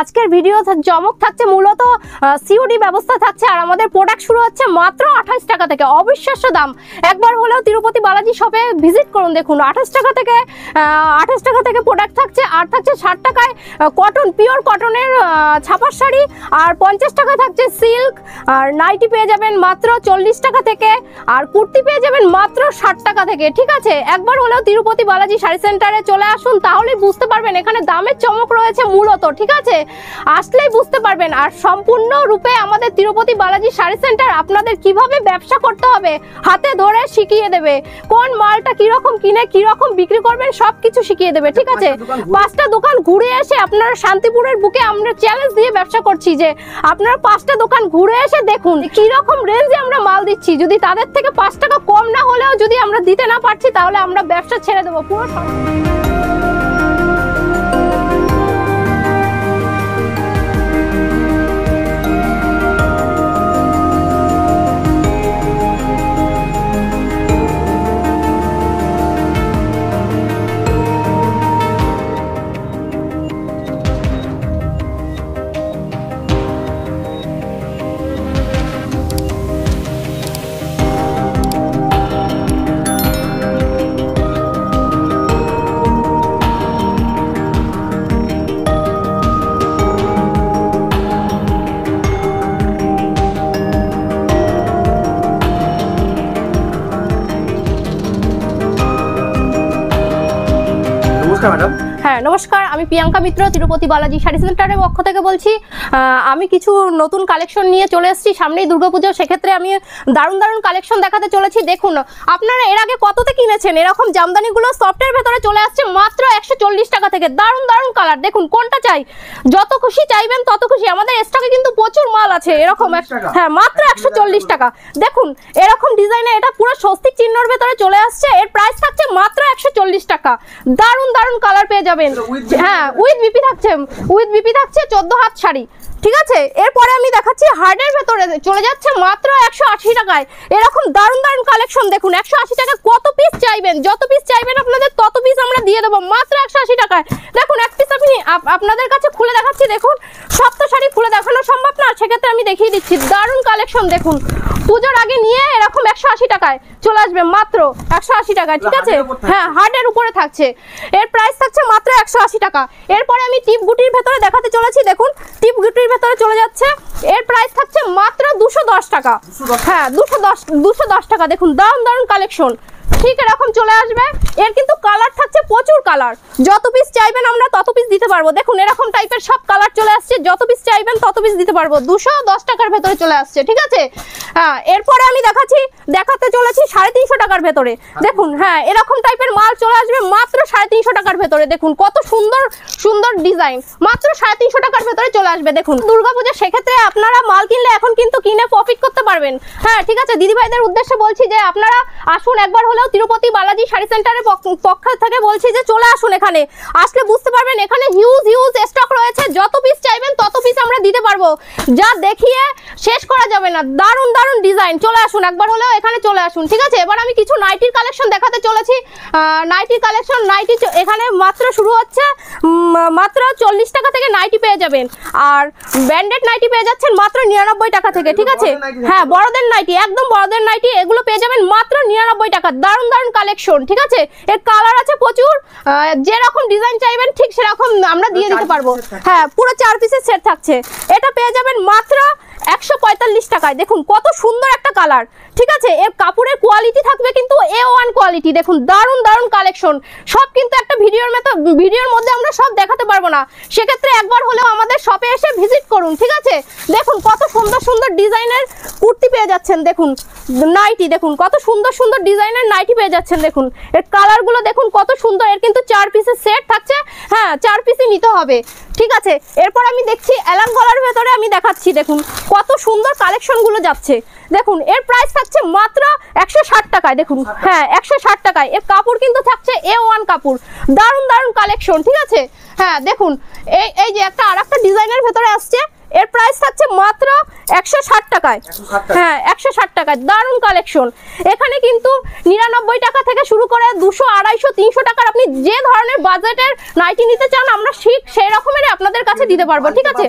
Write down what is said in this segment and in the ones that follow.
আজকের ভিডিও চমক থাকছে মূলত সিওডি ব্যবস্থা থাকছে আর আমাদের প্রোডাক্ট শুরু হচ্ছে মাত্র আঠাশ টাকা থেকে অবিশ্বাস্য দাম একবার হলেও তিরুপতি বালাজি শপে ভিজিট করুন দেখুন আঠাশ টাকা থেকে আঠাশ টাকা থেকে প্রোডাক্ট থাকছে আর থাকছে ষাট টাকায় কটন পিওর কটনের ছাপার শাড়ি আর পঞ্চাশ টাকা থাকছে সিল্ক আর নাইটি পেয়ে যাবেন মাত্র চল্লিশ টাকা থেকে আর কুর্তি পেয়ে যাবেন মাত্র ষাট টাকা থেকে ঠিক আছে একবার হলেও তিরুপতি বালাজি শাড়ি সেন্টারে চলে আসুন তাহলেই বুঝতে পারবেন এখানে দামের চমক রয়েছে মূলত ঠিক আছে আছে আসলেই বুঝতে পারবেন আর সম্পূর্ণ রূপে আমাদের তিরুপতি বালাজি শাড়ি সেন্টার আপনাদের কিভাবে ব্যবসা করতে হবে হাতে ধরে শিখিয়ে দেবে কোন মালটা কিরকম কিনে কিরকম বিক্রি করবেন সব কিছু শিখিয়ে দেবে ঠিক আছে পাঁচটা দোকান ঘুরে এসে আপনারা শান্তিপুরের বুকে আমরা চ্যালেঞ্জ দিয়ে ব্যবসা করছি যে আপনারা পাঁচটা দোকান ঘুরে এসে দেখুন কিরকম রেঞ্জে আমরা মাল দিচ্ছি যদি তাদের থেকে পাঁচ টাকা কম না হলেও যদি আমরা দিতে না পারছি তাহলে আমরা ব্যবসা ছেড়ে দেবো পুরো नमस्कार मैडम हाँ नमस्कार আমি প্রিয়াঙ্কা মিত্র তিরুপতি বালাজি শাড়ি সেন্টারের পক্ষ থেকে বলছি আমি কিছু নতুন কালেকশন নিয়ে চলে এসেছি সামনেই দুর্গাপুজো সেক্ষেত্রে আমি দারুণ দারুণ কালেকশন দেখাতে চলেছি দেখুন আপনারা এর আগে কততে কিনেছেন এরকম জামদানিগুলো সফটের ভেতরে চলে আসছে মাত্র একশো টাকা থেকে দারুণ দারুণ কালার দেখুন কোনটা চাই যত খুশি চাইবেন তত খুশি আমাদের স্টকে কিন্তু প্রচুর মাল আছে এরকম হ্যাঁ মাত্র একশো টাকা দেখুন এরকম ডিজাইনে এটা পুরো স্বস্তিক চিহ্নর ভেতরে চলে আসছে এর প্রাইস থাকছে মাত্র একশো টাকা দারুণ দারুণ কালার পেয়ে যাবেন হ্যাঁ হ্যাঁ উইথ বিপি থাকছে উইথ বিপি থাকছে চোদ্দ হাত শাড়ি ঠিক আছে এরপরে আমি দেখাচ্ছি হার্ডের ভেতরে চলে যাচ্ছে মাত্র একশো আশি টাকায় এরকম দারুণ দারুণ কালেকশন দেখুন একশো আশি টাকা কত পিস চাইবেন যত পিস চাইবেন আপনাদের তত পিস আমরা দিয়ে দেবো মাত্র একশো আশি টাকায় দেখুন এক পিস আপনি আপনাদের কাছে খুলে দেখাচ্ছি দেখুন সপ্তাহ শাড়ি খুলে দেখানো সম্ভব না সেক্ষেত্রে আমি দেখিয়ে দিচ্ছি দারুণ কালেকশন দেখুন পুজোর আগে নিয়ে এরকম একশো আশি টাকায় চলে আসবে মাত্র একশো আশি টাকায় ঠিক আছে হ্যাঁ হার্টের উপরে থাকছে এর প্রাইস থাকছে মাত্র একশো আশি টাকা এরপরে আমি টিপ গুটির ভেতরে দেখাতে চলেছি দেখুন টিপ গুটির ভেতরে চলে যাচ্ছে এর প্রাইস থাকছে মাত্র দুশো টাকা হ্যাঁ দুশো দশ টাকা দেখুন দারুন দারুন কালেকশন ঠিক এরকম চলে আসবে এর কিন্তু কালার থাকছে প্রচুর কালার যত পিস চাইবেন আমরা তত পিস দিতে পারবো দেখুন এরকম টাইপের সব কালার চলে আসছে যত পিস চাইবেন তত পিস দিতে পারবো দুশো দশ টাকার ভেতরে চলে আসছে ঠিক আছে হ্যাঁ এরপরে আমি দেখাচ্ছি দেখাতে চলেছি সাড়ে তিনশো টাকার ভেতরে দেখুন হ্যাঁ এরকম টাইপের মাল চলে আসবে মাত্র সাড়ে তিনশো টাকার ভেতরে দেখুন কত সুন্দর সুন্দর ডিজাইন মাত্র সাড়ে তিনশো টাকার ভেতরে চলে আসবে দেখুন দুর্গাপুজো সেক্ষেত্রে আপনারা মাল কিনলে এখন কিন্তু কিনে প্রফিট করতে পারবেন হ্যাঁ ঠিক আছে দিদিভাইদের উদ্দেশ্যে বলছি যে আপনারা আসুন একবার হলেও তিরুপতি বালাজি শাড়ি সেন্টারের পক্ষ থেকে বলছি যে চলে আসুন এখানে আসলে বুঝতে পারবেন এখানে হিউজ হিউজ স্টক রয়েছে যত পিস চাইবেন তত পিস আমরা দিতে পারবো যা দেখিয়ে শেষ করা যাবে না দারুণ দারুণ ডিজাইন চলে আসুন একবার হলেও এখানে চলে আসুন ঠিক আছে এবার আমি কিছু নাইটির কালেকশন দেখাতে চলেছি নাইটির কালেকশন নাইটি এখানে মাত্র শুরু হচ্ছে মাত্র চল্লিশ টাকা থেকে নাইটি পেয়ে যাবেন আর ব্র্যান্ডেড নাইটি পেয়ে যাচ্ছেন মাত্র নিরানব্বই টাকা থেকে ঠিক আছে হ্যাঁ বড়দের নাইটি একদম বড়দের নাইটি এগুলো পেয়ে যাবেন মাত্র নিরানব্বই টাকা দারুণ দারুণ কালেকশন ঠিক আছে এর কালার আছে প্রচুর যেরকম ডিজাইন চাইবেন ঠিক সেরকম আমরা দিয়ে দিতে পারবো হ্যাঁ পুরো চার পিসের সেট থাকছে এটা পেয়ে যাবেন মাত্র একশো টাকায় দেখুন কত সুন্দর একটা কালার ঠিক আছে এর কাপড়ের কোয়ালিটি থাকবে কিন্তু এ ওয়ান কোয়ালিটি দেখুন দারুণ দারুণ কালেকশন সব কিন্তু একটা ভিডিওর মতো ভিডিওর মধ্যে আমরা সব দেখাতে পারবো না সেক্ষেত্রে একবার হলেও আমাদের শপে এসে ভিজিট করুন ঠিক আছে দেখুন কত সুন্দর সুন্দর ডিজাইনের কুর্তি পেয়ে যাচ্ছেন দেখুন নাইটি দেখুন কত সুন্দর সুন্দর ডিজাইনের নাইটি পেয়ে যাচ্ছেন দেখুন এর কালারগুলো দেখুন কত সুন্দর এর কিন্তু চার পিসের সেট থাকছে হ্যাঁ চার পিসই নিতে হবে ঠিক আছে এরপর আমি দেখছি অ্যালাম গলার ভেতরে আমি দেখাচ্ছি দেখুন কত সুন্দর কালেকশনগুলো যাচ্ছে দেখুন এর প্রাইস থাকছে মাত্র একশো টাকায় দেখুন হ্যাঁ একশো টাকায় এর কাপড় কিন্তু থাকছে এ ওয়ান কাপড় দারুণ দারুণ কালেকশন ঠিক আছে হ্যাঁ দেখুন এই এই যে একটা আর একটা ডিজাইনের ভেতরে আসছে এর প্রাইস থাকছে মাত্র একশো ষাট টাকায় হ্যাঁ একশো ষাট টাকায় দারুণ কালেকশন এখানে কিন্তু নিরানব্বই টাকা থেকে শুরু করে দুশো আড়াইশো তিনশো টাকার আপনি যে ধরনের বাজেটের নাইটি নিতে চান আমরা ঠিক সেই রকমের আপনাদের কাছে দিতে পারবো ঠিক আছে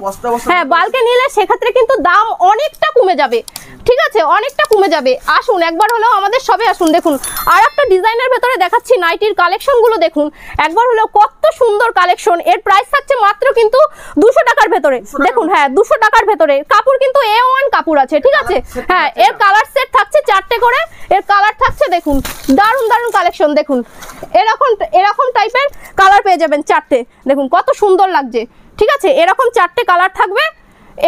হ্যাঁ বালকে নিলে সেক্ষেত্রে কিন্তু দাম অনেকটা কমে যাবে ঠিক আছে অনেকটা কমে যাবে আসুন একবার হলেও আমাদের সবে আসুন দেখুন আর একটা ডিজাইনের ভেতরে দেখাচ্ছি নাইটির কালেকশনগুলো দেখুন একবার হলেও কত সুন্দর কালেকশন এর প্রাইস থাকছে মাত্র কিন্তু দুশো টাকার ভেতরে দেখুন হ্যাঁ দুশো টাকার ভেতরে কাপড় কিন্তু এ ওয়ান কাপড় আছে ঠিক আছে হ্যাঁ এর কালার সেট থাকছে চারটে করে এর কালার থাকছে দেখুন দারুণ দারুণ কালেকশন দেখুন এরকম এরকম টাইপের কালার পেয়ে যাবেন চারটে দেখুন কত সুন্দর লাগছে ঠিক আছে এরকম চারটে কালার থাকবে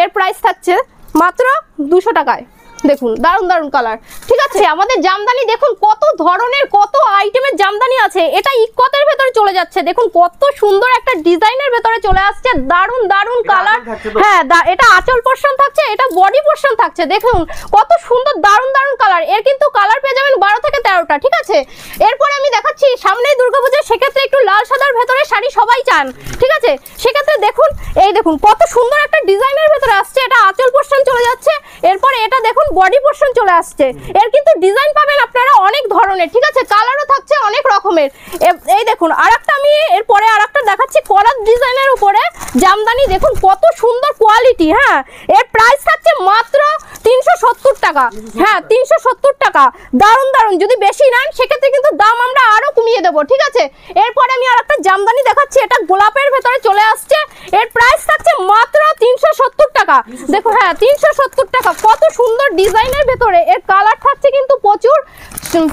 এর প্রাইস থাকছে মাত্র দুশো টাকায় দেখুন দারুন দারুন কালার ঠিক আছে আমাদের জামদানি দেখুন কত ধরনের কত আইটেমের জামদানি আছে এটা ইকতের ভেতরে চলে যাচ্ছে দেখুন কত সুন্দর একটা ডিজাইনের ভেতরে চলে আসছে দারুন দারুন কালার হ্যাঁ এটা আঁচল পোর্শন থাকছে এটা বডি পোর্শন থাকছে দেখুন কত সুন্দর দারুন দারুন কালার এর কিন্তু কালার পেয়ে যাবেন বারো থেকে তেরোটা ঠিক আছে এরপরে আমি দেখাচ্ছি সামনেই দুর্গাপূজা সেক্ষেত্রে একটু লাল সাদার ভেতরে শাড়ি সবাই চান ঠিক আছে সেক্ষেত্রে দেখুন এই দেখুন কত সুন্দর একটা ডিজাইনের ভেতরে আসছে এটা আঁচল পোর্শন চলে যাচ্ছে এরপরে এটা দেখুন বডি পোর্শন চলে আসছে এর কিন্তু ডিজাইন পাবেন আপনারা অনেক ধরনের ঠিক আছে কালারও থাকছে অনেক রকমের এই দেখুন আর আমি এরপরে আর দেখাচ্ছি করাত ডিজাইনের উপরে জামদানি দেখুন কত সুন্দর কোয়ালিটি হ্যাঁ এর প্রাইস থাকছে মাত্র তিনশো টাকা হ্যাঁ তিনশো টাকা দারুণ দারুণ যদি বেশি নেন সেক্ষেত্রে কিন্তু দাম আমরা আরও কমিয়ে দেবো ঠিক আছে এরপরে আমি আর একটা জামদানি দেখাচ্ছি এটা গোলাপের ভেতরে চলে আসছে এর প্রাইস থাকছে মাত্র তিনশো টাকা দেখো হ্যাঁ তিনশো টাকা কত সুন্দর ডিজাইনের ভেতরে এর কালার থাকছে কিন্তু প্রচুর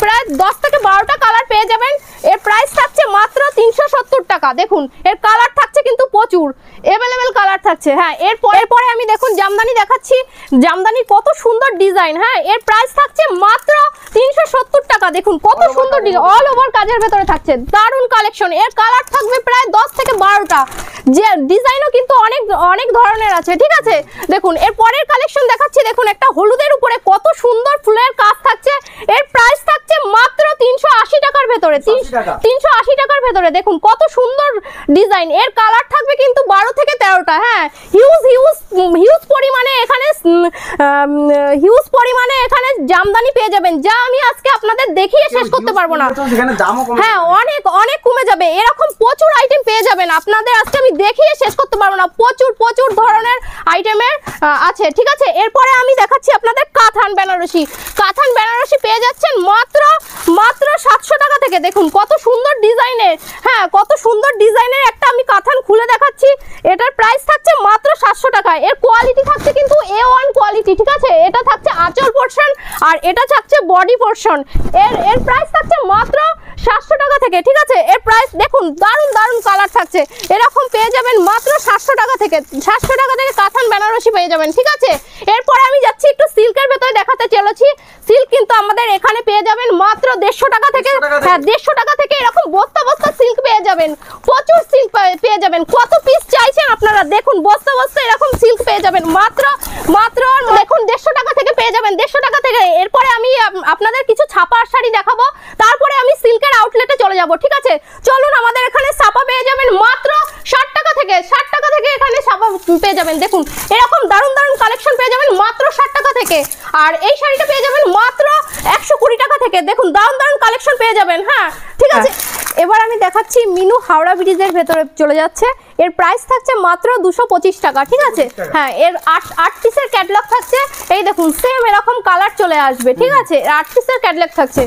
প্রায় দশ থেকে বারোটা কালার পেয়ে যাবেন এর প্রাইস থাকছে মাত্র তিনশো টাকা দেখুন দেখুন এর কালার থাকছে কিন্তু প্রচুর অ্যাভেলেবেল কালার থাকছে হ্যাঁ এর পরের পরে আমি দেখুন জামদানি দেখাচ্ছি জামদানির কত সুন্দর ডিজাইন হ্যাঁ এর প্রাইস থাকছে মাত্র তিনশো টাকা দেখুন কত সুন্দর ডিজাইন অল ওভার কাজের ভেতরে থাকছে দারুণ কালেকশন এর কালার থাকবে প্রায় দশ থেকে বারোটা যে ডিজাইনও কিন্তু অনেক অনেক ধরনের আছে ঠিক আছে দেখুন এর পরে হ্যাঁ অনেক অনেক কমে যাবে এরকম প্রচুর আইটেম পেয়ে যাবেন আপনাদের আজকে আমি দেখিয়ে শেষ করতে পারবো না প্রচুর প্রচুর ধরনের আইটেমের আছে ঠিক আছে এরপরে আমি দেখাচ্ছি আপনাদের কাথান বেনারসি কাথান বেনারসি পেয়ে যাচ্ছেন মাত্র মাত্র সাতশো টাকা থেকে দেখুন কত সুন্দর ডিজাইনের হ্যাঁ কত সুন্দর ডিজাইনের একটা আমি কাথান খুলে দেখাচ্ছি এটার প্রাইস থাকছে মাত্র সাতশো টাকা এর কোয়ালিটি থাকছে কিন্তু এ ওয়ান কোয়ালিটি ঠিক আছে এটা থাকছে আঁচল পোর্শন আর এটা থাকছে বডি পোর্শন এর এর প্রাইস ঠিক আছে এর প্রাইস দেখুন দারুণ দারুণ কালার থাকছে এরকম পেয়ে যাবেন মাত্র সাতশো টাকা থেকে সাতশো টাকা থেকে কাঁথান বেনারসি পেয়ে যাবেন ঠিক আছে এরপরে আমি যাচ্ছি একটু সিল্কের ভেতরে দেখাতে চলেছি সিল্ক কিন্তু আমাদের এখানে পেয়ে যাবেন মাত্র দেড়শো টাকা থেকে হ্যাঁ দেড়শো টাকা থেকে এরকম বস্তা বস্তা সিল্ক পেয়ে যাবেন প্রচুর সিল্ক পেয়ে যাবেন কত পিস চাইছেন আপনারা দেখুন বস্তা বস্তা এরকম সিল্ক পেয়ে যাবেন মাত্র মাত্র দেখুন দেড়শো টাকা থেকে পেয়ে যাবেন দেড়শো টাকা থেকে এরপরে আমি আপনাদের কিছু ছাপার শাড়ি দেখাবো আমি সিল্কের আউটলেটে চলে যাব ঠিক আছে চলুন আমাদের এখানে সাপা পেয়ে যাবেন মাত্র ষাট টাকা থেকে ষাট টাকা থেকে এখানে সাপা পেয়ে যাবেন দেখুন এরকম দারুণ দারুণ কালেকশন পেয়ে যাবেন মাত্র ষাট টাকা থেকে আর এই শাড়িটা পেয়ে যাবেন মাত্র একশো কুড়ি টাকা থেকে দেখুন দারুণ দারুণ কালেকশন পেয়ে যাবেন হ্যাঁ ঠিক আছে হ্যাঁ। এবার আমি দেখাচ্ছি মিনু হাওড়া ব্রিজের ভেতরে চলে যাচ্ছে এর প্রাইস থাকছে মাত্র দুশো টাকা ঠিক আছে হ্যাঁ এর আট আট পিসের ক্যাটলগ থাকছে এই দেখুন সেম এরকম কালার চলে আসবে ঠিক আছে আট পিসের ক্যাটলগ থাকছে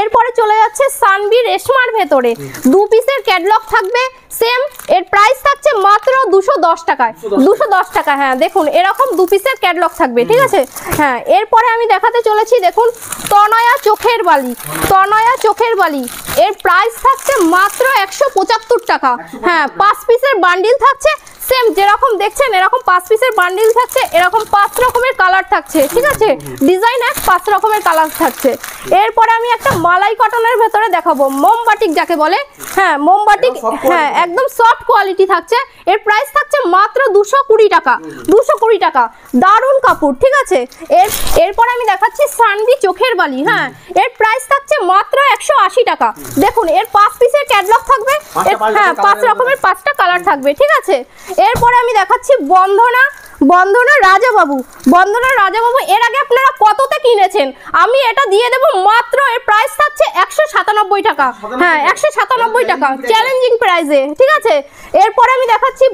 এরপরে চলে যাচ্ছে সানবি রেশমার ভেতরে দু পিসের ক্যাটলগ থাকবে সেম এর প্রাইস থাকছে মাত্র দুশো দশ টাকায় দুশো দশ টাকা হ্যাঁ দেখুন এরকম দু পিসের ক্যাটলগ থাকবে ঠিক আছে হ্যাঁ এরপরে আমি দেখাতে চলেছি দেখুন তনয়া চোখের বালি তনয়া চোখের বালি এর প্রাইস থাকছে মাত্র একশো টাকা হ্যাঁ পাঁচ পিসের বান্ডিল থাকছে সেম যেরকম দেখছেন এরকম পাঁচ পিসের বান্ডিল থাকছে এরকম পাঁচ রকমের কালার থাকছে ঠিক আছে ডিজাইন এক পাঁচ রকমের কালার থাকছে এরপরে আমি একটা মালাই কটনের ভেতরে দেখাবো মোমবাটিক যাকে বলে হ্যাঁ মোমবাটিক হ্যাঁ একদম সফট কোয়ালিটি থাকছে এর প্রাইস থাকছে মাত্র দুশো কুড়ি টাকা দুশো কুড়ি টাকা দারুণ কাপড় ঠিক আছে এর এরপরে আমি দেখাচ্ছি সানবি চোখের বালি হ্যাঁ এর প্রাইস থাকছে মাত্র একশো টাকা দেখুন এর পাঁচ পিসের ক্যাটলগ হ্যাঁ পাঁচ রকমের পাঁচটা কালার থাকবে ঠিক আছে এরপরে আমি দেখাচ্ছি বন্ধনা বন্ধনা রাজাবাবু বন্ধনা এর আগে আপনারা কততে কিনেছেন আমি এটা দিয়ে মাত্র এর থাকছে একশো সাতানব্বই টাকা হ্যাঁ একশো সাতানব্বই টাকা চ্যালেঞ্জিং ঠিক আছে এরপরে আমি দেখাচ্ছি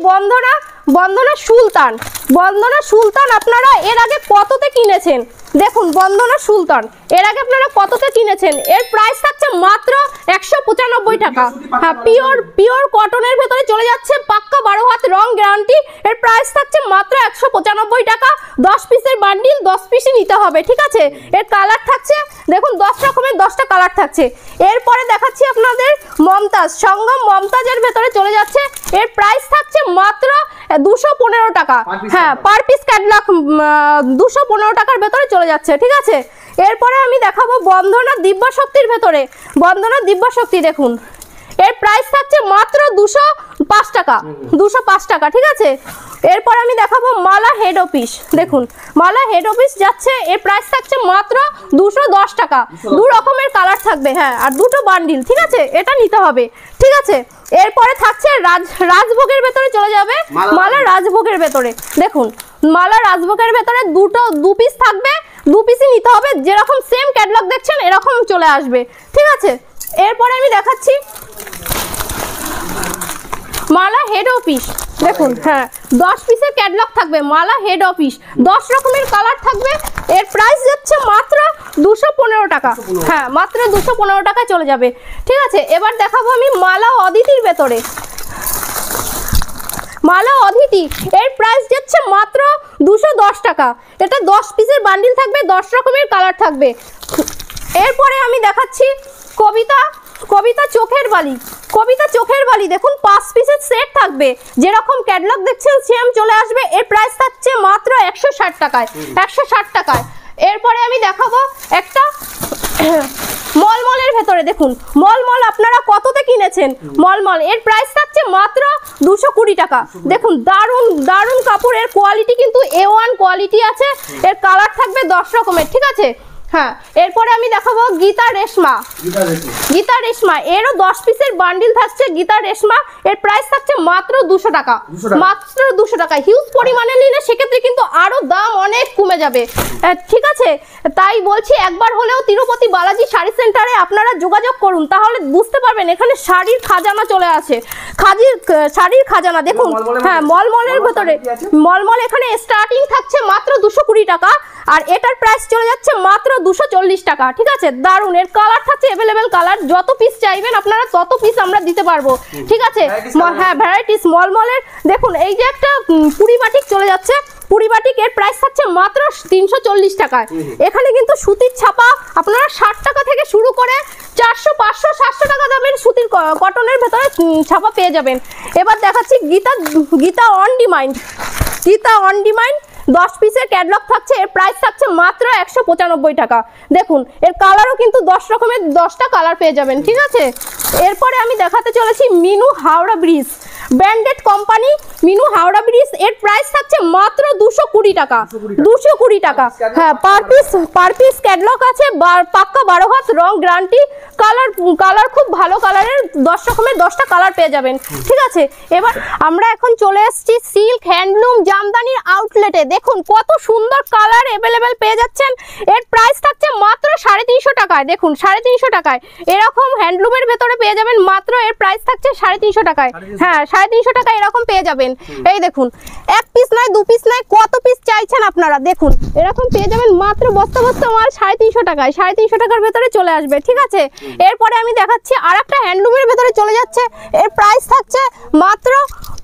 বন্ধনা সুলতান বন্দনা সুলতান আপনারা এর আগে কততে কিনেছেন দেখুন বন্দনা সুলতান এর আগে আপনারা কততে কিনেছেন এর প্রাইস থাকছে মাত্র একশো পঁচানব্বই টাকা হ্যাঁ পিওর পিওর কটনের ভেতরে চলে যাচ্ছে পাক্কা বারো হাত রং গ্যারান্টি এর প্রাইস থাকছে মাত্র একশো পঁচানব্বই টাকা দশ পিসের বান্ডিল দশ পিসই নিতে হবে ঠিক আছে এর কালার থাকছে দেখুন দশ রকমের দশটা কালার থাকছে এরপরে দেখাচ্ছি আপনাদের মমতাজ সঙ্গম মমতাজের ভেতরে চলে যাচ্ছে এর প্রাইস থাকছে মাত্র দুশো পনেরো টাকা হ্যাঁ পার পিস ক্যাটলগ দুশো পনেরো টাকার ভেতরে চলে যাচ্ছে ঠিক আছে এরপরে আমি দেখাবো বন্ধনা দিব্য শক্তির ভেতরে বন্ধনা দিব্য শক্তি দেখুন এর প্রাইস থাকছে মাত্র দুশো পাঁচ টাকা দুশো পাঁচ টাকা ঠিক আছে এরপর আমি দেখাবো মালা হেড অফিস দেখুন মালা হেড অফিস যাচ্ছে এর প্রাইস থাকছে মাত্র দুশো দশ টাকা দু রকমের কালার থাকবে হ্যাঁ আর দুটো বান্ডিল ঠিক আছে এটা নিতে হবে ঠিক আছে এরপরে থাকছে রাজ রাজভোগের ভেতরে চলে যাবে মালা রাজভোগের ভেতরে দেখুন মালা রাজভোগের ভেতরে দুটো দু পিস থাকবে দু পিসি নিতে হবে যেরকম সেম ক্যাটলগ দেখছেন এরকম চলে আসবে ঠিক আছে এরপরে আমি দেখাচ্ছি মালা হেড অফিস দেখুন হ্যাঁ দশ পিসের ক্যাটলগ থাকবে মালা হেড অফিস দশ রকমের কালার থাকবে এর প্রাইস যাচ্ছে মাত্র দুশো পনেরো টাকা হ্যাঁ মাত্র দুশো পনেরো টাকায় চলে যাবে ঠিক আছে এবার দেখাবো আমি মালা অদিতির ভেতরে মালা অধিতি এর প্রাইস যাচ্ছে মাত্র দুশো টাকা এটা দশ পিসের বান্ডিল থাকবে দশ রকমের কালার থাকবে এরপরে আমি দেখাচ্ছি কবিতা কবিতা চোখের বালি কবিতা চোখের বালি দেখুন পাঁচ পিসের সেট থাকবে যেরকম ক্যাটলগ দেখছেন সেম চলে আসবে এর প্রাইস থাকছে মাত্র একশো টাকায় একশো টাকায় এরপরে আমি দেখাবো একটা মলমলের ভেতরে দেখুন মলমল আপনারা কততে কিনেছেন মলমল এর প্রাইস থাকছে মাত্র দুশো কুড়ি টাকা দেখুন দারুণ দারুণ কাপড়ের কোয়ালিটি কিন্তু এ ওয়ান কোয়ালিটি আছে এর কালার থাকবে দশ রকমের ঠিক আছে হ্যাঁ এরপরে আমি দেখাবো গীতা রেশমা গীতা রেশমা এরও দশ পিসের বান্ডিল থাকছে গীতা রেশমা এর প্রাইস থাকছে মাত্র দুশো টাকা মাত্র দুশো টাকা হিউজ পরিমাণে নিলে সেক্ষেত্রে কিন্তু আরও দাম অনেক কমে যাবে ঠিক আছে তাই বলছি একবার হলেও তিরুপতি বালাজি শাড়ি সেন্টারে আপনারা যোগাযোগ করুন তাহলে বুঝতে পারবেন এখানে শাড়ির খাজানা চলে আছে খাজির শাড়ির খাজানা দেখুন হ্যাঁ মলমলের ভেতরে মলমল এখানে স্টার্টিং থাকছে মাত্র দুশো কুড়ি টাকা আর এটার প্রাইস চলে যাচ্ছে মাত্র দুশো টাকা ঠিক আছে দারুন এর কালার থাকছে অ্যাভেলেবেল কালার যত পিস চাইবেন আপনারা তত পিস আমরা দিতে পারবো ঠিক আছে হ্যাঁ ভ্যারাইটি স্মল মলের দেখুন এই যে একটা পুরি বাটিক চলে যাচ্ছে বাটিক এর প্রাইস থাকছে মাত্র তিনশো টাকা এখানে কিন্তু সুতির ছাপা আপনারা ষাট টাকা থেকে শুরু করে চারশো পাঁচশো সাতশো টাকা দামের সুতির কটনের ভেতরে ছাপা পেয়ে যাবেন এবার দেখাচ্ছি Gita Gita on demand Gita on demand দশ পিসের ক্যাটলগ থাকছে এর প্রাইস থাকছে মাত্র একশো টাকা দেখুন এর কালারও কিন্তু দশ রকমের দশটা কালার পেয়ে যাবেন ঠিক আছে এরপরে আমি দেখাতে চলেছি Minu Howrah bridge branded company Minu Howrah bridge এর প্রাইস থাকছে মাত্র দুশো কুড়ি টাকা দুশো কুড়ি টাকা হ্যাঁ per piece per piece catalogue আছে পাক্কা বারো হাত রং গ্রান্টি কালার কালার খুব ভালো কালারের দশ রকমের দশটা কালার পেয়ে যাবেন ঠিক আছে এবার আমরা এখন চলে এসেছি সিল্ক হ্যান্ডলুম জামদানির আউটলেটে দেখুন কত সুন্দর কালার অ্যাভেলেবেল পেয়ে যাচ্ছেন এর প্রাইস থাকছে মাত্র সাড়ে তিনশো টাকায় দেখুন সাড়ে তিনশো টাকায় এরকম হ্যান্ডলুমের ভেতরে পেয়ে যাবেন মাত্র এর প্রাইস থাকছে সাড়ে তিনশো টাকায় হ্যাঁ সাড়ে তিনশো টাকা এরকম পেয়ে যাবেন এই দেখুন এক পিস নাই দু পিস নাই কত পিস চাইছেন আপনারা দেখুন এরকম পেয়ে যাবেন মাত্র বস্তা বস্তা মাল সাড়ে তিনশো টাকায় সাড়ে তিনশো টাকার ভেতরে চলে আসবে ঠিক আছে এরপরে আমি দেখাচ্ছি আর একটা হ্যান্ডলুমের ভেতরে চলে যাচ্ছে এর প্রাইস থাকছে মাত্র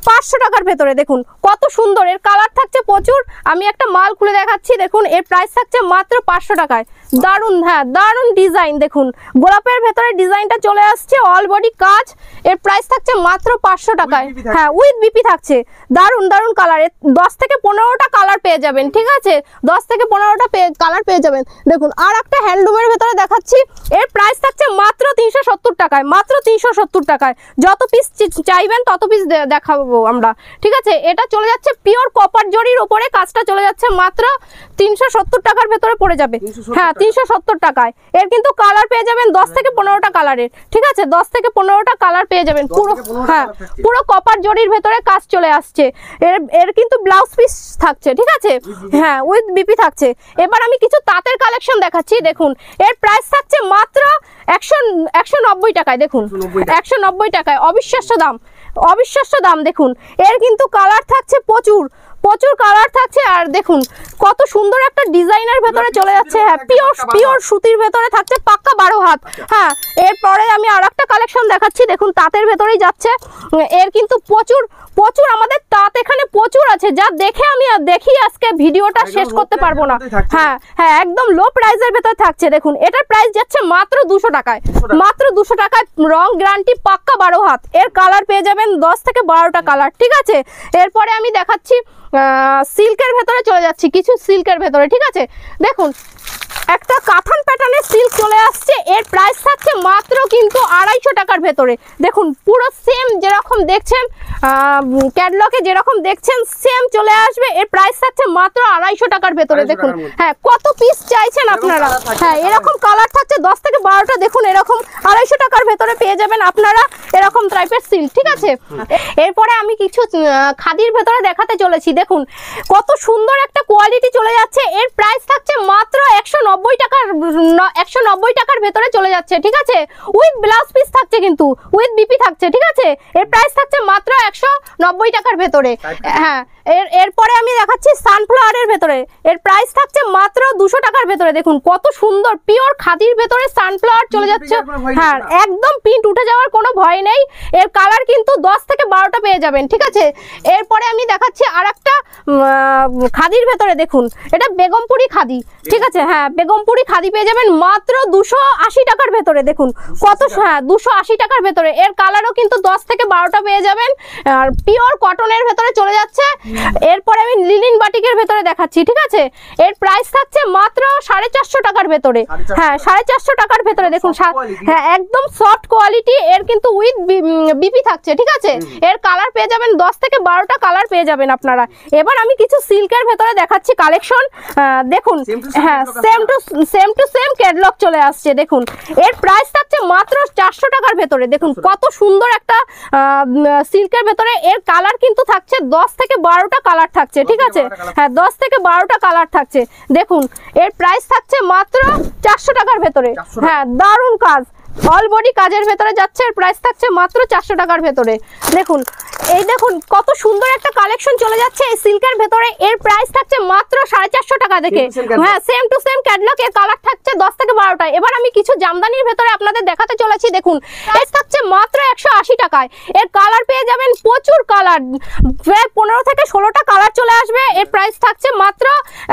পাঁচশো টাকার ভেতরে দেখুন কত সুন্দর এর কালার থাকছে প্রচুর আমি একটা মাল খুলে দেখাচ্ছি দেখুন এর প্রাইস থাকছে মাত্র পাঁচশো টাকায় দারুণ হ্যাঁ দারুণ ডিজাইন দেখুন গোলাপের ভেতরে ডিজাইনটা চলে আসছে অল বডি কাজ এর প্রাইস থাকছে মাত্র পাঁচশো টাকায় হ্যাঁ উইথ বিপি থাকছে দারুন দারুন কালারের দশ থেকে পনেরোটা কালার পেয়ে যাবেন ঠিক আছে দশ থেকে পনেরোটা কালার পেয়ে যাবেন দেখুন আর একটা হ্যান্ডলুমের ভেতরে দেখাচ্ছি এর প্রাইস থাকছে মাত্র তিনশো সত্তর টাকায় মাত্র তিনশো সত্তর টাকায় যত পিস চাইবেন তত পিস দেখাবো আমরা ঠিক আছে এটা চলে যাচ্ছে পিওর কপার জরির ওপরে কাজটা চলে যাচ্ছে মাত্র তিনশো সত্তর টাকার ভেতরে পড়ে যাবে হ্যাঁ তিনশো সত্তর টাকায় এর কিন্তু কালার পেয়ে যাবেন দশ থেকে পনেরোটা কালারের ঠিক আছে দশ থেকে পনেরোটা কালার পেয়ে যাবেন পুরো হ্যাঁ পুরো কপার জরির ভেতরে কাজ চলে আসছে এর এর কিন্তু ব্লাউজ পিস থাকছে ঠিক আছে হ্যাঁ উইথ বিপি থাকছে এবার আমি কিছু তাঁতের কালেকশন দেখাচ্ছি দেখুন এর প্রাইস থাকছে মাত্র একশো একশো নব্বই টাকায় দেখুন একশো নব্বই টাকায় অবিশ্বাস্য দাম অবিশ্বাস্য দাম দেখুন এর কিন্তু কালার থাকছে প্রচুর প্রচুর কালার থাকছে আর দেখুন কত সুন্দর একটা ডিজাইনের ভেতরে চলে যাচ্ছে হ্যাঁ পিওর পিওর সুতির ভেতরে থাকছে পাক্কা বারো হাত হ্যাঁ এরপরে আমি আর একটা কালেকশন দেখাচ্ছি দেখুন তাঁতের ভেতরেই যাচ্ছে এর কিন্তু প্রচুর প্রচুর আমাদের তাঁত এখানে প্রচুর আছে যা দেখে আমি দেখি আজকে ভিডিওটা শেষ করতে পারবো না হ্যাঁ হ্যাঁ একদম লো প্রাইসের ভেতরে থাকছে দেখুন এটার প্রাইস যাচ্ছে মাত্র দুশো টাকায় মাত্র দুশো টাকায় রং গ্রান্টি পাক্কা বারো হাত এর কালার পেয়ে যাবেন দশ থেকে বারোটা কালার ঠিক আছে এরপরে আমি দেখাচ্ছি সিল্কের ভেতরে চলে যাচ্ছি কিছু সিল্কের ভেতরে ঠিক আছে দেখুন একটা কাঁথান প্যাটার্নের সিল্ক চলে আসছে এর প্রাইস থাকছে মাত্র কিন্তু আড়াইশো টাকার ভেতরে দেখুন পুরো সেম যেরকম দেখছেন ক্যাটলকে যেরকম দেখছেন সেম চলে আসবে এর প্রাইস থাকছে মাত্র আড়াইশো টাকার ভেতরে দেখুন হ্যাঁ কত পিস চাইছেন আপনারা হ্যাঁ এরকম কালার থাকছে দশ থেকে বারোটা দেখুন এরকম আড়াইশো টাকার ভেতরে পেয়ে যাবেন আপনারা এরকম টাইপের সিল্ক ঠিক আছে এরপরে আমি কিছু খাদির ভেতরে দেখাতে চলেছি দেখুন কত সুন্দর একটা কোয়ালিটি চলে যাচ্ছে এর প্রাইস থাকছে মাত্র একশো নব্বই টাকার একশো নব্বই টাকার ভেতরে চলে যাচ্ছে ঠিক আছে উইথ ব্লাউজ পিস থাকছে কিন্তু উইথ বিপি থাকছে ঠিক আছে এর প্রাইস থাকছে মাত্র একশো নব্বই টাকার ভেতরে হ্যাঁ এর এরপরে আমি দেখাচ্ছি সানফ্লাওয়ারের ভেতরে এর প্রাইস থাকছে মাত্র দুশো টাকার ভেতরে দেখুন কত সুন্দর পিওর খাদির ভেতরে সানফ্লাওয়ার চলে যাচ্ছে হ্যাঁ একদম প্রিন্ট উঠে যাওয়ার কোনো ভয় নেই এর কালার কিন্তু দশ থেকে বারোটা পেয়ে যাবেন ঠিক আছে এরপরে আমি দেখাচ্ছি আর একটা খাদির ভেতরে দেখুন এটা বেগমপুরি খাদি ঠিক আছে হ্যাঁ বেগমপুরি খাদি পেয়ে যাবেন মাত্র দুশো আশি টাকার ভেতরে দেখুন কত হ্যাঁ দুশো আশি টাকার ভেতরে এর কালারও কিন্তু দশ থেকে বারোটা পেয়ে যাবেন আর পিওর কটনের ভেতরে চলে যাচ্ছে এরপরে আমি লিলিন বাটিকের ভেতরে দেখাচ্ছি ঠিক আছে এর প্রাইস থাকছে মাত্র সাড়ে চারশো টাকার ভেতরে হ্যাঁ সাড়ে চারশো টাকার ভেতরে দেখুন হ্যাঁ একদম সফট কোয়ালিটি এর কিন্তু উইথ বিপি থাকছে ঠিক আছে এর কালার পেয়ে যাবেন দশ থেকে বারোটা কালার পেয়ে যাবেন আপনারা এবার আমি কিছু সিল্কের ভেতরে দেখাচ্ছি কালেকশন দেখুন হ্যাঁ same to to same to same catalogue চলে আসছে দেখুন এর প্রাইস থাকছে মাত্র চারশো টাকার ভেতরে দেখুন আচ্ছা। কত সুন্দর একটা সিল্কের ভেতরে এর কালার কিন্তু থাকছে দশ থেকে বারোটা কালার থাকছে ঠিক আছে হ্যাঁ দশ থেকে বারোটা কালার থাকছে দেখুন এর প্রাইস থাকছে মাত্র চারশো টাকার ভেতরে হ্যাঁ দারুণ কাজ অলবডি কাজের ভেতরে যাচ্ছে আর প্রাইস থাকছে মাত্র চারশো টাকার ভেতরে দেখুন এই দেখুন কত সুন্দর একটা কালেকশন চলে যাচ্ছে এই সিল্কের ভেতরে এর প্রাইস থাকছে মাত্র সাড়ে চারশো টাকা দেখে হ্যাঁ সেম টু সেম ক্যাটলগ এর কালার থাকছে দশ থেকে বারোটা এবার আমি কিছু জামদানির ভেতরে আপনাদের দেখাতে চলেছি দেখুন প্রাইস থাকছে মাত্র একশো আশি টাকায় এর কালার পেয়ে যাবেন প্রচুর কালার পনেরো থেকে ষোলোটা কালার চলে আসবে এর প্রাইস থাকছে মাত্র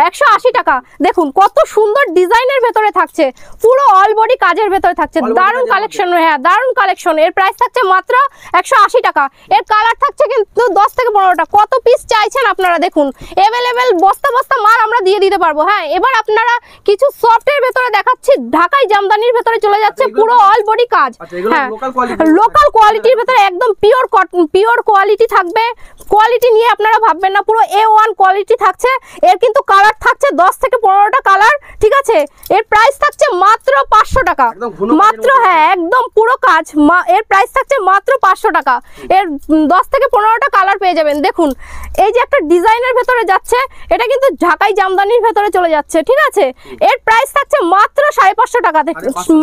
একশো আশি টাকা দেখুন কত সুন্দর ডিজাইনের ভেতরে থাকছে পুরো অলবডি কাজের ভেতরে থাকছে দারুণ দারুন কালেকশন হ্যাঁ দারুন কালেকশন এর প্রাইস থাকছে মাত্র একশো টাকা এর কালার থাকছে কিন্তু দশ থেকে পনেরোটা কত পিস চাইছেন আপনারা দেখুন এভেলেবেল বস্তা বস্তা মাল আমরা দিয়ে দিতে পারবো হ্যাঁ এবার আপনারা কিছু সফটের ভেতরে দেখাচ্ছি ঢাকাই জামদানির ভেতরে চলে আচ্ছা, যাচ্ছে পুরো অল বডি কাজ আচ্ছা, হ্যাঁ লোকাল কোয়ালিটির ভেতরে একদম পিওর কটন পিওর কোয়ালিটি থাকবে কোয়ালিটি নিয়ে আপনারা ভাববেন না পুরো এ ওয়ান কোয়ালিটি থাকছে এর কিন্তু কালার থাকছে দশ থেকে পনেরোটা কালার ঠিক আছে এর প্রাইস থাকছে মাত্র পাঁচশো টাকা মাত্র হ্যাঁ একদম পুরো কাজ মা এর প্রাইস থাকছে মাত্র পাঁচশো টাকা এর দশ থেকে পনেরোটা কালার পেয়ে যাবেন দেখুন এই যে একটা ডিজাইনের ভেতরে যাচ্ছে এটা কিন্তু ঢাকাই জামদানির ভেতরে চলে যাচ্ছে ঠিক আছে এর প্রাইস থাকছে মাত্র সাড়ে পাঁচশো টাকা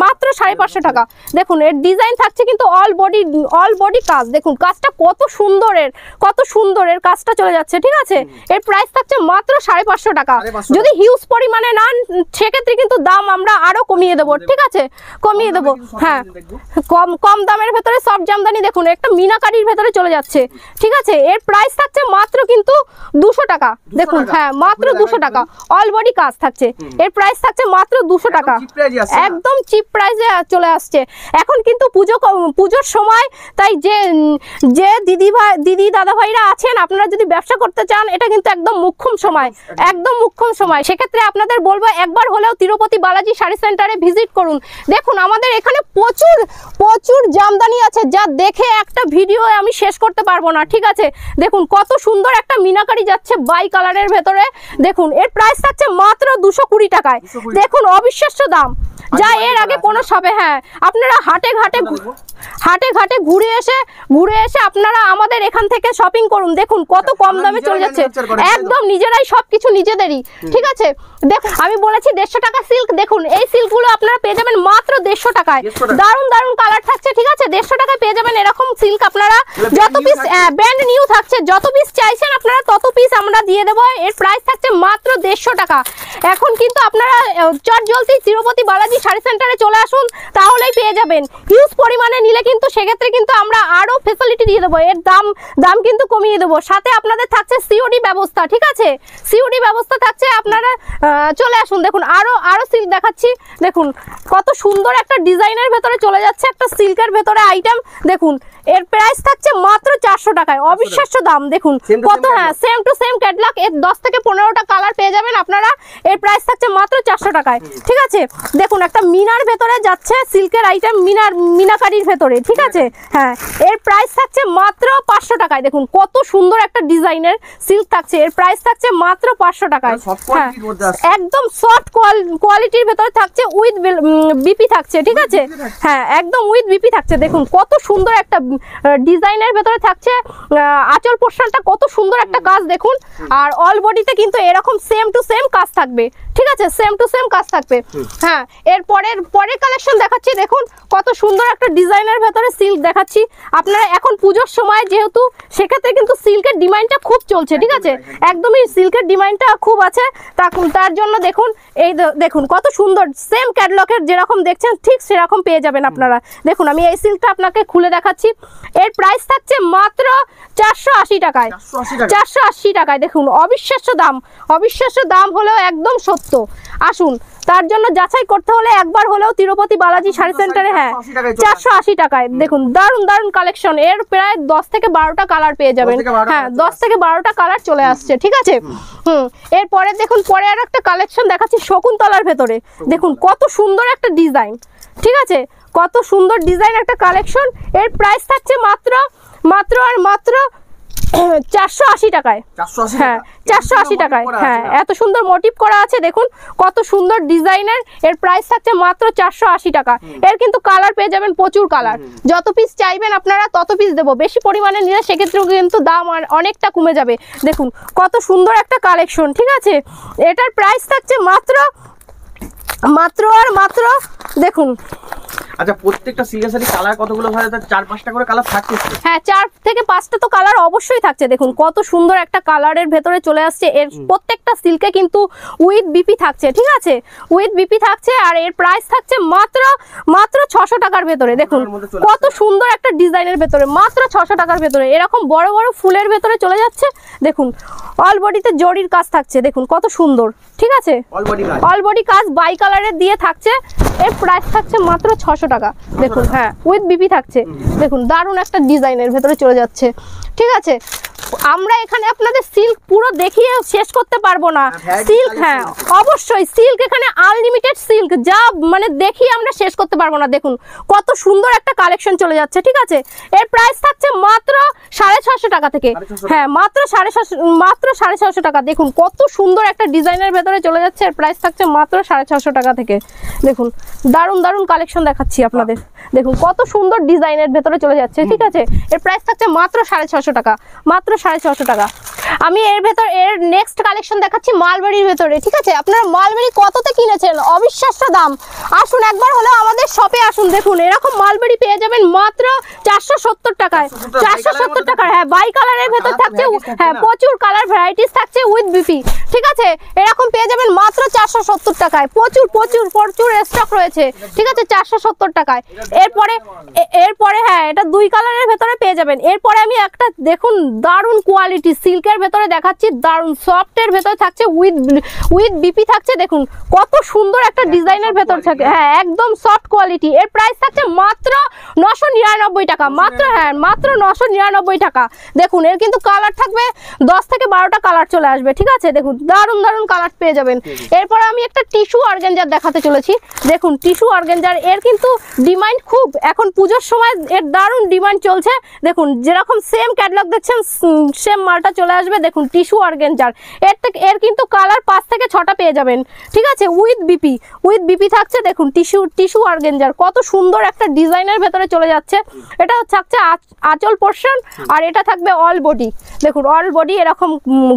মাত্র সাড়ে পাঁচশো টাকা দেখুন এর ডিজাইন থাকছে কিন্তু অল বডি অল বডি কাজ দেখুন কাজটা কত সুন্দর এর কত সুন্দর এর কাজটা চলে যাচ্ছে ঠিক আছে এর প্রাইস থাকছে মাত্র সাড়ে পাঁচশো টাকা যদি হিউজ পরিমাণে নান সেক্ষেত্রে কিন্তু দাম আমরা আরো কমিয়ে দেবো ঠিক আছে কমিয়ে দেবো হ্যাঁ কম কম দামের ভেতরে সব জামদানি দেখুন একটা মিনাকারির ভেতরে চলে যাচ্ছে ঠিক আছে এর এর প্রাইস থাকছে মাত্র কিন্তু দুশো টাকা দেখুন হ্যাঁ মাত্র দুশো টাকা অল বডি কাজ থাকছে এর প্রাইস থাকছে মাত্র দুশো টাকা একদম চিপ প্রাইসে চলে আসছে এখন কিন্তু পুজো পুজোর সময় তাই যে যে দিদি ভাই দিদি দাদা ভাইরা আছেন আপনারা যদি ব্যবসা করতে চান এটা কিন্তু একদম মুখ্যম সময় একদম মুখ্যম সময় সেক্ষেত্রে আপনাদের বলবো একবার হলেও তিরুপতি বালাজি শাড়ি সেন্টারে ভিজিট করুন দেখুন আমাদের এখানে প্রচুর প্রচুর জামদানি আছে যা দেখে একটা ভিডিও আমি শেষ করতে পারবো না ঠিক আছে দেখুন কত সুন্দর একটা মিনাকারি যাচ্ছে বাই কালারের ভেতরে দেখুন এর প্রাইস থাকছে মাত্র দুশো কুড়ি টাকায় দেখুন অবিশ্বাস্য দাম যা এর আগে কোনো সাবে হ্যাঁ আপনারা হাটে ঘাটে হাটে ঘাটে ঘুরে এসে ঘুরে এসে আপনারা আমাদের এখান থেকে শপিং করুন দেখুন কত হ্যাঁ, কম দামে চলে যাচ্ছে একদম নিজেরাই সবকিছু নিজেদেরই ঠিক আছে দেখুন আমি বলেছি দেড়শো টাকা সিল্ক দেখুন এই সিল্কগুলো আপনারা পেয়ে যাবেন মাত্র দেড়শো টাকায় দারুন দারুন কালার থাকছে ঠিক আছে দেড়শো টাকায় পেয়ে যাবেন এরকম সিল্ক আপনারা যত পিস ব্যান্ড নিউ থাকছে যত পিস চাইছেন আপনারা তত পিস আমরা দিয়ে দেবো এর প্রাইস থাকছে মাত্র দেড়শো টাকা এখন কিন্তু আপনারা চট জলতি তিরুপতি বালাজি শাড়ি সেন্টারে চলে আসুন তাহলেই পেয়ে যাবেন হিউজ পরিমাণে নিলে কিন্তু সেক্ষেত্রে কিন্তু আমরা আরও ফেসিলিটি দিয়ে দেবো এর দাম দাম কিন্তু কমিয়ে দেবো সাথে আপনাদের থাকছে সিওডি ব্যবস্থা ঠিক আছে সিওডি ব্যবস্থা থাকছে আপনারা চলে আসুন দেখুন আরও আরও সিল্ক দেখাচ্ছি দেখুন কত সুন্দর একটা ডিজাইনের ভেতরে চলে যাচ্ছে একটা সিল্কের ভেতরে আইটেম দেখুন এর প্রাইস থাকছে মাত্র চারশো টাকায় অবিশ্বাস্য দাম দেখুন কত হ্যাঁ সেম টু সেম ক্যাটলগ এর দশ থেকে পনেরোটা কালার পেয়ে যাবেন আপনারা এর প্রাইস থাকছে মাত্র চারশো টাকায় ঠিক আছে দেখুন একটা মিনার ভেতরে যাচ্ছে সিল্কের আইটেম মিনার মিনাকারির ভেতরে ভেতরে ঠিক হ্যাঁ। আছে হ্যাঁ এর প্রাইস থাকছে মাত্র পাঁচশো টাকায় দেখুন কত সুন্দর একটা ডিজাইনের সিল্ক থাকছে এর প্রাইস থাকছে মাত্র পাঁচশো টাকায় হ্যাঁ, হ্যাঁ একদম সফট কোয়ালিটির ভেতরে থাকছে উইথ বিপি থাকছে ঠিক আছে হ্যাঁ একদম উইথ বিপি থাকছে দেখুন কত সুন্দর একটা ডিজাইনের ভেতরে থাকছে আচল পোর্শনটা কত সুন্দর একটা কাজ দেখুন আর অল বডিতে কিন্তু এরকম সেম টু সেম কাজ থাকবে ঠিক আছে সেম টু সেম কাজ থাকবে হ্যাঁ এর পরের পরের কালেকশন দেখাচ্ছি দেখুন কত সুন্দর একটা ডিজাইনের ভেতরে সিল্ক দেখাচ্ছি আপনারা এখন পুজোর সময় যেহেতু সেক্ষেত্রে কিন্তু সিল্কের ডিমান্ডটা খুব চলছে ঠিক আছে একদমই সিল্কের ডিমান্ডটা খুব আছে তার জন্য দেখুন এই দেখুন কত সুন্দর সেম ক্যাটলগের যেরকম দেখছেন ঠিক সেরকম পেয়ে যাবেন আপনারা দেখুন আমি এই সিল্কটা আপনাকে খুলে দেখাচ্ছি এর প্রাইস থাকছে মাত্র চারশো আশি টাকায় চারশো আশি টাকায় দেখুন অবিশ্বাস্য দাম অবিশ্বাস্য দাম হলেও একদম সত্য মুক্ত আসুন তার জন্য যাচাই করতে হলে একবার হলেও তিরুপতি বালাজি শাড়ি সেন্টারে হ্যাঁ চারশো আশি টাকায় দেখুন দারুন দারুন কালেকশন এর প্রায় দশ থেকে বারোটা কালার পেয়ে যাবেন হ্যাঁ দশ থেকে বারোটা কালার হ্যাঁ, চলে আসছে ঠিক আছে হুম এরপরে দেখুন পরে আর একটা কালেকশন দেখাচ্ছি শকুন্তলার ভেতরে দেখুন কত সুন্দর একটা ডিজাইন ঠিক আছে কত সুন্দর ডিজাইন একটা কালেকশন এর প্রাইস থাকছে মাত্র মাত্র আর মাত্র চারশো আশি টাকায় হ্যাঁ চারশো আশি হ্যাঁ, টাকায় হ্যাঁ এত সুন্দর মোটিভ করা আছে দেখুন কত সুন্দর ডিজাইনের এর থাকছে মাত্র চারশো আশি টাকা এর কিন্তু কালার পেয়ে যাবেন প্রচুর কালার যত পিস চাইবেন আপনারা তত পিস দেবো বেশি পরিমাণে সেক্ষেত্রেও কিন্তু দাম অনেকটা কমে যাবে দেখুন কত সুন্দর একটা কালেকশন ঠিক আছে এটার প্রাইস থাকছে মাত্র মাত্র আর মাত্র দেখুন আচ্ছা প্রত্যেকটা সিল্কের কালার কতগুলো হয় আচ্ছা, চার পাঁচটা করে কালার থাকছে হ্যাঁ চার থেকে পাঁচটা তো কালার অবশ্যই থাকছে দেখুন কত সুন্দর একটা কালারের ভেতরে চলে আসছে এর প্রত্যেকটা সিল্কে কিন্তু উইথ বিপি থাকছে ঠিক আছে উইথ বিপি থাকছে আর এর প্রাইস থাকছে মাত্র মাত্র ছশো টাকার ভেতরে দেখুন কত সুন্দর একটা ডিজাইনের ভেতরে মাত্র ছশো টাকার ভেতরে এরকম বড় বড় ফুলের ভেতরে চলে যাচ্ছে দেখুন অল বডিতে জরির কাজ থাকছে দেখুন কত সুন্দর ঠিক আছে অল বডি কাজ বাই কালারের দিয়ে থাকছে এর প্রাইস থাকছে মাত্র ছশো টাকা দেখুন হ্যাঁ উইথ বিপি থাকছে দেখুন দারুণ একটা ডিজাইনের ভেতরে চলে যাচ্ছে ঠিক আছে আমরা এখানে আপনাদের সিল্ক পুরো দেখিয়ে শেষ করতে পারবো না সিল্ক হ্যাঁ, হ্যাঁ অবশ্যই সিল্ক এখানে আনলিমিটেড সিল্ক যা মানে দেখিয়ে আমরা শেষ করতে পারবো না দেখুন কত সুন্দর একটা কালেকশন চলে যাচ্ছে ঠিক আছে এর প্রাইস থাকছে মাত্র সাড়ে ছশো টাকা থেকে হ্যাঁ মাত্র সাড়ে ছশো মাত্র সাড়ে ছশো টাকা দেখুন কত সুন্দর একটা ডিজাইনের ভেতরে চলে যাচ্ছে এর প্রাইস থাকছে মাত্র সাড়ে ছশো টাকা থেকে দেখুন দারুণ দারুণ কালেকশন দেখাচ্ছি আপনাদের দেখুন কত সুন্দর ডিজাইনের ভেতরে চলে যাচ্ছে ঠিক আছে এর প্রাইস থাকছে মাত্র সাড়ে ছশো টাকা মাত্র সাড়ে ছশো টাকা আমি এর ভেতর এর নেক্সট কালেকশন দেখাচ্ছি মালবাড়ির ভেতরে ঠিক আছে আপনারা মালবাড়ি কততে কিনেছেন অবিশ্বাস্য দাম আসুন একবার হলেও আমাদের শপে আসুন দেখুন এরকম মালবাড়ি পেয়ে যাবেন মাত্র চারশো সত্তর টাকায় চারশো সত্তর টাকায় হ্যাঁ বাই কালারের ভেতর থাকছে হ্যাঁ প্রচুর কালার ভ্যারাইটিস থাকছে উইথ বিপি ঠিক আছে এরকম পেয়ে যাবেন মাত্র চারশো সত্তর টাকায় প্রচুর প্রচুর প্রচুর স্টক রয়েছে ঠিক আছে চারশো সত্তর টাকায় এরপরে এরপরে হ্যাঁ এটা দুই কালারের ভেতরে পেয়ে যাবেন এরপরে আমি একটা দেখুন দারুণ দারুণ কোয়ালিটি সিল্কের ভেতরে দেখাচ্ছি দারুণ সফটের ভেতরে থাকছে উইথ উইথ বিপি থাকছে দেখুন কত সুন্দর একটা ডিজাইনের ভেতর থাকে হ্যাঁ, হ্যাঁ একদম সফট কোয়ালিটি এর প্রাইস থাকছে মাত্র নশো নিরানব্বই টাকা মাত্র হ্যাঁ মাত্র নশো নিরানব্বই টাকা দেখুন এর কিন্তু কালার থাকবে দশ থেকে বারোটা কালার চলে আসবে ঠিক আছে দেখুন দারুণ দারুণ কালার পেয়ে যাবেন এরপর আমি একটা টিস্যু অর্গেঞ্জার দেখাতে চলেছি দেখুন টিস্যু অর্গেঞ্জার এর কিন্তু ডিমান্ড খুব এখন পুজোর সময় এর দারুণ ডিমান্ড চলছে দেখুন যেরকম সেম ক্যাটলগ দেখছেন সেম মালটা চলে আসবে দেখুন টিস্যু অর্গেনজার এর থেকে এর কিন্তু কালার পাঁচ থেকে ছটা পেয়ে যাবেন ঠিক আছে উইথ বিপি উইথ বিপি থাকছে দেখুন টিস্যু টিস্যু অর্গেনজার কত সুন্দর একটা ডিজাইনের ভেতরে চলে যাচ্ছে এটা থাকছে আচল পোর্শন আর এটা থাকবে অল বডি দেখুন অল বডি এরকম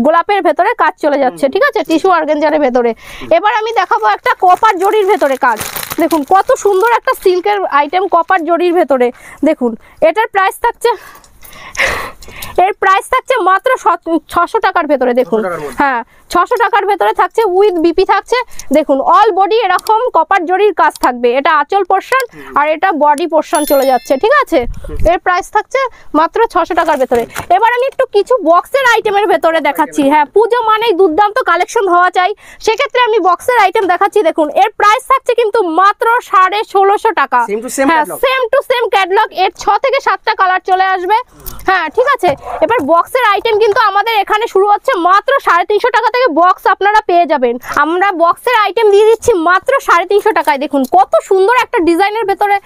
গোলাপের ভেতরে কাজ চলে যাচ্ছে ঠিক আছে টিস্যু অর্গেনজারের ভেতরে এবার আমি দেখাবো একটা কপার জরির ভেতরে কাজ দেখুন কত সুন্দর একটা সিল্কের আইটেম কপার জরির ভেতরে দেখুন এটার প্রাইস থাকছে এর প্রাইস থাকছে মাত্র ছশো টাকার ভেতরে দেখুন হ্যাঁ ছশো টাকার ভেতরে থাকছে উইথ বিপি থাকছে দেখুন অল বডি এরকম কপার জরির কাজ থাকবে এটা আচল পোর্শন আর এটা বডি পোর্শন চলে যাচ্ছে ঠিক আছে এর প্রাইস থাকছে মাত্র ছশো টাকার ভেতরে এবার আমি একটু কিছু বক্সের আইটেমের ভেতরে দেখাচ্ছি আচ্ছা, হ্যাঁ পুজো মানেই দুর্দান্ত কালেকশন হওয়া চাই সেক্ষেত্রে আমি বক্সের আইটেম দেখাচ্ছি দেখুন এর প্রাইস থাকছে কিন্তু মাত্র সাড়ে ষোলোশো টাকা হ্যাঁ সেম টু সেম ক্যাটলগ এর ছ থেকে সাতটা কালার চলে আসবে হ্যাঁ ঠিক আছে এবার বক্সের আইটেম কিন্তু আমাদের এখানে শুরু হচ্ছে মাত্র সাড়ে তিনশো টাকা থেকে বক্স আপনারা পেয়ে যাবেন আমরা বক্সের আইটেম দিয়ে দিচ্ছি মাত্র সাড়ে তিনশো টাকায় দেখুন কত সুন্দর একটা ডিজাইনের ভেতরে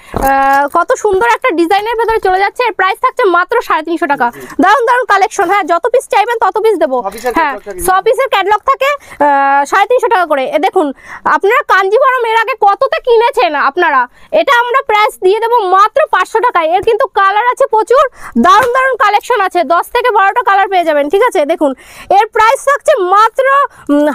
কত সুন্দর একটা ডিজাইনের ভেতরে চলে যাচ্ছে এর প্রাইস থাকছে মাত্র সাড়ে তিনশো টাকা দারুণ দারুণ কালেকশন হ্যাঁ যত পিস চাইবেন তত পিস দেবো হ্যাঁ ছ পিসের ক্যাটলগ থাকে সাড়ে তিনশো টাকা করে এ দেখুন আপনারা কাঞ্জিভরম এর আগে কততে কিনেছেন আপনারা এটা আমরা প্রাইস দিয়ে দেবো মাত্র পাঁচশো টাকায় এর কিন্তু কালার আছে প্রচুর দারুণ দারুণ অসাধারণ কালেকশন আছে দশ থেকে বারোটা কালার পেয়ে যাবেন ঠিক আছে দেখুন এর প্রাইস থাকছে মাত্র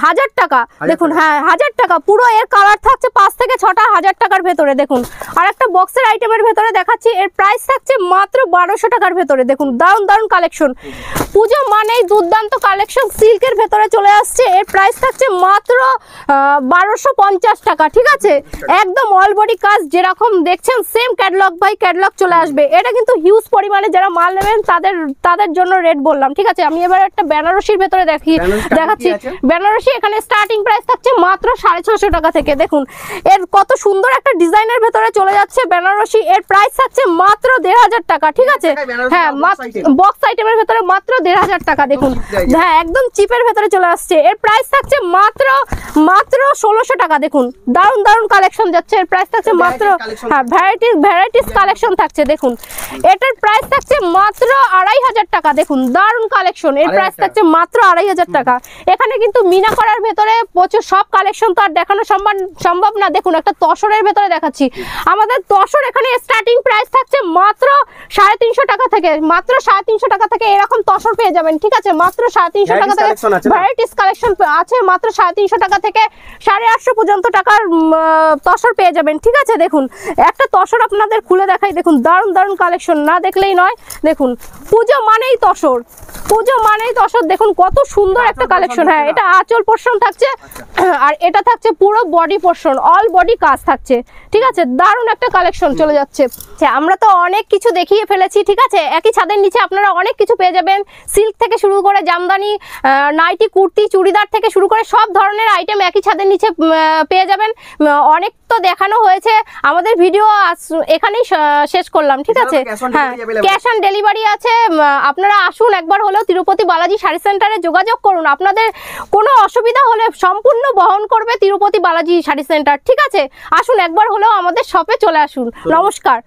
হাজার টাকা দেখুন হ্যাঁ হাজার টাকা পুরো এর কালার থাকছে পাঁচ থেকে ছটা হাজার টাকার ভেতরে দেখুন আর একটা বক্সের আইটেমের ভেতরে দেখাচ্ছি এর প্রাইস থাকছে মাত্র বারোশো টাকার ভেতরে দেখুন দারুণ দারুণ কালেকশন পুজো মানেই দুর্দান্ত কালেকশন সিল্কের ভেতরে চলে আসছে এর প্রাইস থাকছে মাত্র বারোশো পঞ্চাশ টাকা ঠিক আছে একদম অল বডি কাজ যেরকম দেখছেন সেম ক্যাটলগ বাই ক্যাটলগ চলে আসবে এটা কিন্তু হিউজ পরিমাণে যারা মাল নেবেন তাদের তাদের জন্য রেট বললাম ঠিক আছে আমি এবার একটা বেনারসির ভেতরে দেখি দেখাচ্ছি বেনারসি এখানে স্টার্টিং প্রাইস থাকছে মাত্র সাড়ে ছশো টাকা থেকে দেখুন এর কত সুন্দর একটা ডিজাইনের ভেতরে চলে যাচ্ছে বেনারসি এর প্রাইস থাকছে মাত্র দেড় হাজার টাকা ঠিক আছে হ্যাঁ বক্স আইটেমের ভেতরে মাত্র দেড় হাজার টাকা দেখুন হ্যাঁ একদম চিপের ভেতরে চলে আসছে এর প্রাইস থাকছে মাত্র মাত্র ষোলোশো টাকা দেখুন দারুণ দারুণ কালেকশন যাচ্ছে এর প্রাইস থাকছে মাত্র হ্যাঁ ভ্যারাইটিস ভ্যারাইটিস কালেকশন থাকছে দেখুন এটার প্রাইস থাকছে মাত্র আড়াই হাজার টাকা দেখুন দারুন কালেকশন এর প্রাইস থাকছে মাত্র আড়াই হাজার টাকা এখানে কিন্তু মিনা করার ভেতরে প্রচুর সব কালেকশন তো আর দেখানো সম্ভব সম্ভব না দেখুন একটা তসরের ভেতরে দেখাচ্ছি আমাদের তসর এখানে স্টার্টিং প্রাইস থাকছে মাত্র সাড়ে তিনশো টাকা থেকে মাত্র সাড়ে তিনশো টাকা থেকে এরকম তসর পেয়ে যাবেন ঠিক আছে মাত্র সাড়ে তিনশো টাকা থেকে ভ্যারাইটিস কালেকশন আছে মাত্র সাড়ে তিনশো টাকা থেকে সাড়ে আটশো পর্যন্ত টাকার তসর পেয়ে যাবেন ঠিক আছে দেখুন একটা তসর আপনাদের খুলে দেখাই দেখুন দারুন দারুণ কালেকশন না দেখলেই নয় দেখুন পুজো মানেই তসর পুজো মানেই তসর দেখুন কত সুন্দর একটা কালেকশন হ্যাঁ এটা আঁচল পোর্শন থাকছে আর এটা থাকছে পুরো বডি পোর্শন অল বডি কাজ থাকছে ঠিক আছে দারুণ একটা কালেকশন চলে যাচ্ছে আছে আমরা তো অনেক কিছু দেখিয়ে ফেলেছি ঠিক আছে একই ছাদের নিচে আপনারা অনেক কিছু পেয়ে যাবেন সিল্ক থেকে শুরু করে জামদানি নাইটি কুর্তি চুড়িদার থেকে শুরু করে সব ধরনের আইটেম একই ছাদের নিচে পেয়ে যাবেন অনেক তো দেখানো হয়েছে আমাদের ভিডিও এখানেই শেষ করলাম ঠিক আছে হ্যাঁ ক্যাশ অন ডেলিভারি আছে আপনারা আসুন একবার হলেও তিরুপতি বালাজি শাড়ি সেন্টারে যোগাযোগ করুন আপনাদের কোনো অসুবিধা হলে সম্পূর্ণ বহন করবে তিরুপতি বালাজি শাড়ি সেন্টার ঠিক আছে আসুন একবার হলেও আমাদের শপে চলে আসুন নমস্কার